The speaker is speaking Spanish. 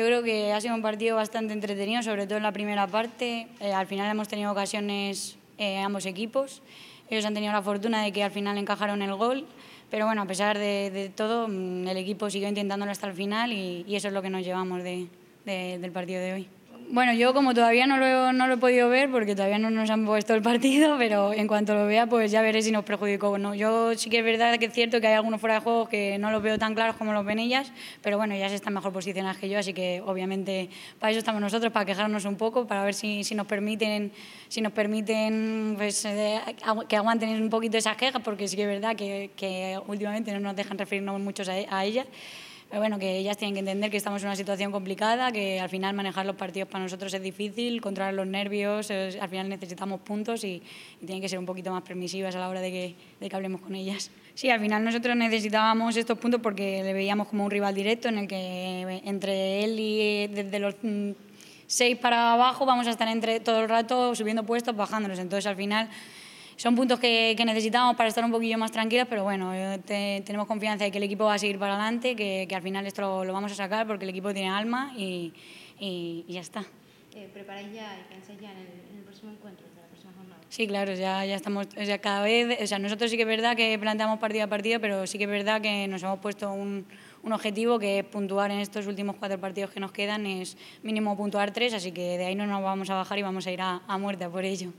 Yo creo que ha sido un partido bastante entretenido, sobre todo en la primera parte. Eh, al final hemos tenido ocasiones eh, ambos equipos. Ellos han tenido la fortuna de que al final encajaron el gol, pero bueno, a pesar de, todo, mm, el equipo siguió intentándolo hasta el final y, eso es lo que nos llevamos del partido de hoy. Bueno, yo como todavía no lo, no lo he podido ver porque todavía no nos han puesto el partido, pero en cuanto lo vea pues ya veré si nos perjudicó o no. Yo sí que es verdad que es cierto que hay algunos fuera de juego que no los veo tan claros como los ven ellas, pero bueno, ellas están mejor posicionadas que yo, así que obviamente para eso estamos nosotros, para quejarnos un poco, para ver si, nos permiten, si nos permiten pues, eh, que aguanten un poquito esas quejas, porque sí que es verdad que, últimamente no nos dejan referirnos muchos a e-, ellas. Pero bueno, que ellas tienen que entender que estamos en una situación complicada, que al final manejar los partidos para nosotros es difícil, controlar los nervios, al final necesitamos puntos y, tienen que ser un poquito más permisivas a la hora de que, de que hablemos con ellas. Sí, al final nosotros necesitábamos estos puntos porque le veíamos como un rival directo en el que eh, entre él y eh, desde los mm, seis para abajo vamos a estar entre todo el rato subiendo puestos, bajándonos. Entonces al final son puntos que, necesitamos para estar un poquillo más tranquilos, pero bueno, eh, tenemos confianza de que el equipo va a seguir para adelante, que, al final esto lo, vamos a sacar porque el equipo tiene alma y, ya está. Eh, ¿Preparáis ya y pensáis ya en el, próximo encuentro? Sí, claro, ya, ya estamos, o cada vez, o sea, nosotros sí que es verdad que planteamos partido a partido, pero sí que es verdad que nos hemos puesto un, un, objetivo que es puntuar en estos últimos cuatro partidos que nos quedan, es mínimo puntuar tres, así que de ahí no nos vamos a bajar y vamos a ir a, a muerte por ello.